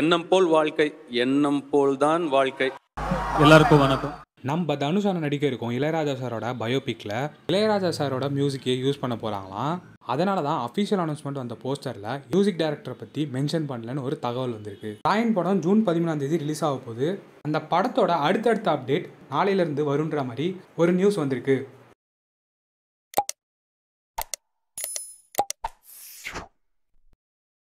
எண்ணம் போல் வாழ்க்கை எண்ணம் போல் தான் வாழ்க்கை எல்லாருக்கும் வணக்கம் நம்ம தனுஷான நடிக்க இருக்கோம் இளையராஜா சாரோட பயோபிக்கில் இளையராஜா சாரோட மியூசிக்கை யூஸ் பண்ண போகிறாங்களாம் அதனால தான் அஃபிஷியல் அனௌன்ஸ்மெண்ட் வந்த போஸ்டரில் மியூசிக் டைரக்டரை பற்றி மென்ஷன் பண்ணலன்னு ஒரு தகவல் வந்திருக்கு ராயன் படம் ஜூன் பதிமூணாம் தேதி ரிலீஸ் ஆக போகுது அந்த படத்தோட அடுத்தடுத்த அப்டேட் நாளையிலேருந்து வருன்ற மாதிரி ஒரு நியூஸ் வந்திருக்கு